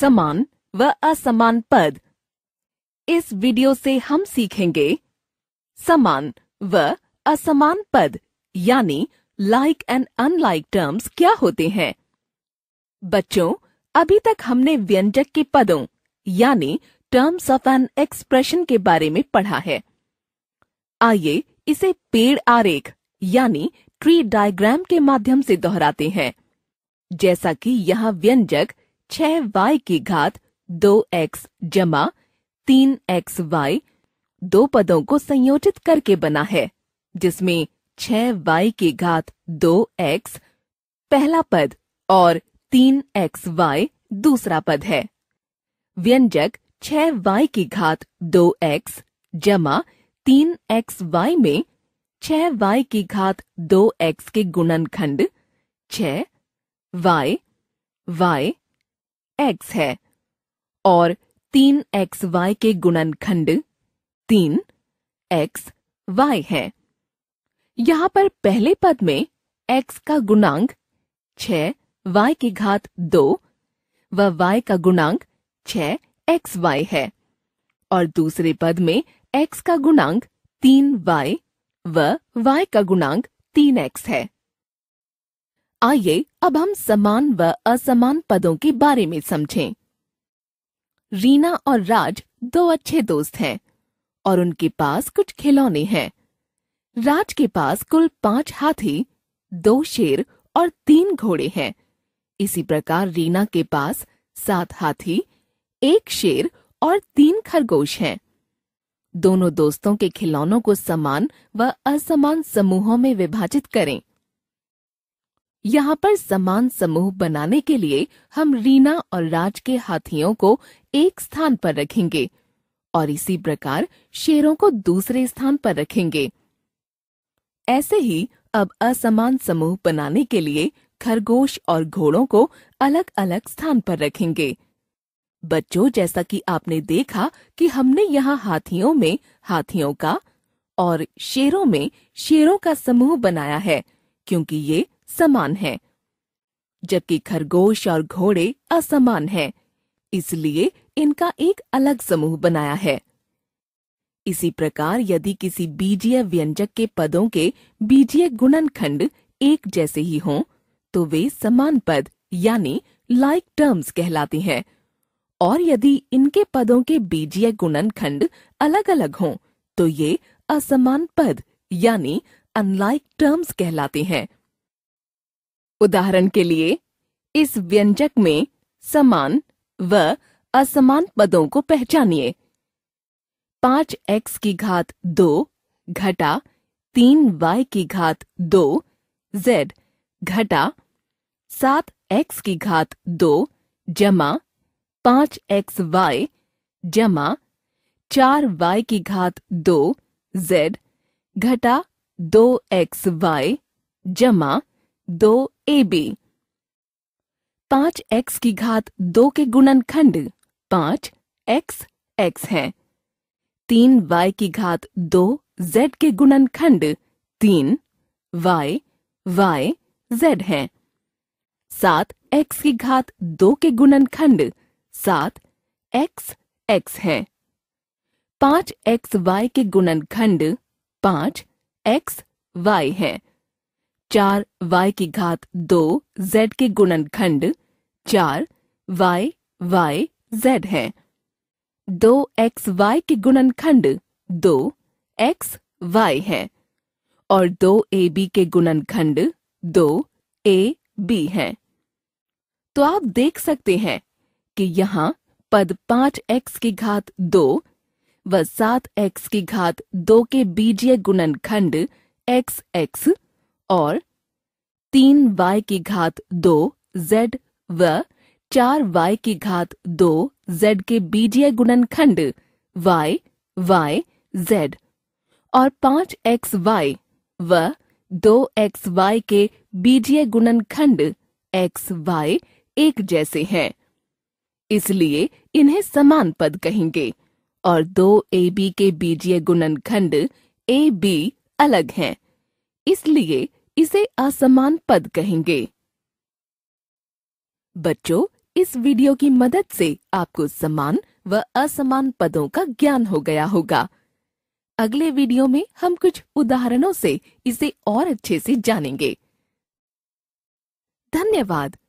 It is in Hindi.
समान व असमान पद इस वीडियो से हम सीखेंगे समान व असमान पद यानी लाइक एंड अनलाइक टर्म्स क्या होते हैं बच्चों अभी तक हमने व्यंजक के पदों यानी टर्म्स ऑफ एन एक्सप्रेशन के बारे में पढ़ा है आइए इसे पेड़ आरेख यानी ट्री डायग्राम के माध्यम से दोहराते हैं जैसा कि यहाँ व्यंजक छह वाई की घात दो एक्स जमा तीन एक्स वाई दो पदों को संयोजित करके बना है जिसमें छह वाई की घात दो एक्स पहला पद और तीन एक्स वाई दूसरा पद है व्यंजक छह वाई की घात दो एक्स जमा तीन एक्स वाई में छह वाई की घात दो एक्स के गुणनखंड छ वाई वाई एक्स है और तीन एक्स वाई के गुणनखंड तीन एक्स वाई है यहाँ पर पहले पद में एक्स का गुणांक छ वाई की घात दो व वाई का गुणांक छ एक्स वाई है और दूसरे पद में एक्स का गुणांक तीन वाई व वाई का गुणांक तीन एक्स है आइए अब हम समान व असमान पदों के बारे में समझें। रीना और राज दो अच्छे दोस्त हैं और उनके पास कुछ खिलौने हैं राज के पास कुल पांच हाथी दो शेर और तीन घोड़े हैं इसी प्रकार रीना के पास सात हाथी एक शेर और तीन खरगोश हैं दोनों दोस्तों के खिलौनों को समान व असमान समूहों में विभाजित करें यहाँ पर समान समूह बनाने के लिए हम रीना और राज के हाथियों को एक स्थान पर रखेंगे और इसी प्रकार शेरों को दूसरे स्थान पर रखेंगे ऐसे ही अब असमान समूह बनाने के लिए खरगोश और घोड़ों को अलग अलग स्थान पर रखेंगे बच्चों जैसा कि आपने देखा कि हमने यहाँ हाथियों में हाथियों का और शेरों में शेरों का समूह बनाया है क्योंकि ये समान हैं, जबकि खरगोश और घोड़े असमान हैं, इसलिए इनका एक अलग समूह बनाया है इसी प्रकार यदि किसी बीजीय व्यंजक के पदों के बीजीय गुणनखंड एक जैसे ही हों तो वे समान पद यानी लाइक टर्म्स कहलाते हैं और यदि इनके पदों के बीजीय गुणनखंड अलग अलग हों तो ये असमान पद यानी अनलाइक टर्म्स कहलाते हैं उदाहरण के लिए इस व्यंजक में समान व असमान पदों को पहचानिए पांच एक्स की घात दो घटा तीन वाई की घात दो जेड घटा सात एक्स की घात दो जमा पांच एक्स वाई जमा चार वाई की घात दो जेड घटा दो एक्स वाई जमा दो ए बी पांच एक्स की घात दो के गुणनखंड पांच एक्स एक्स है तीन वाई की घात दो जेड के गुणनखंड तीन वाई वाई जेड है सात एक्स की घात दो के गुणनखंड सात एक्स एक्स है पांच एक्स वाई के गुणनखंड पांच एक्स वाई है चार वाई की घात दो जेड के गुणन खंड चार वाई वाई जेड है दो एक्स वाई के गुणन खंड दो एक्स वाई है और दो ए बी के गुणन खंड दो ए बी है तो आप देख सकते हैं कि यहाँ पद पांच एक्स की घात दो व सात एक्स की घात दो के बीजीय गुणनखंड एक्स एक्स और तीन वाई की घात दो जेड व चार वाई की घात दो जेड के बीजीय गुणनखंड वाई वाई जेड और पांच एक्स वाई व दो एक्स वाई के बीजीय गुणनखंड एक्स वाई एक जैसे हैं इसलिए इन्हें समान पद कहेंगे और दो ए बी के बीजीय गुणनखंड ए बी अलग हैं इसलिए इसे असमान पद कहेंगे बच्चों इस वीडियो की मदद से आपको समान व असमान पदों का ज्ञान हो गया होगा अगले वीडियो में हम कुछ उदाहरणों से इसे और अच्छे से जानेंगे धन्यवाद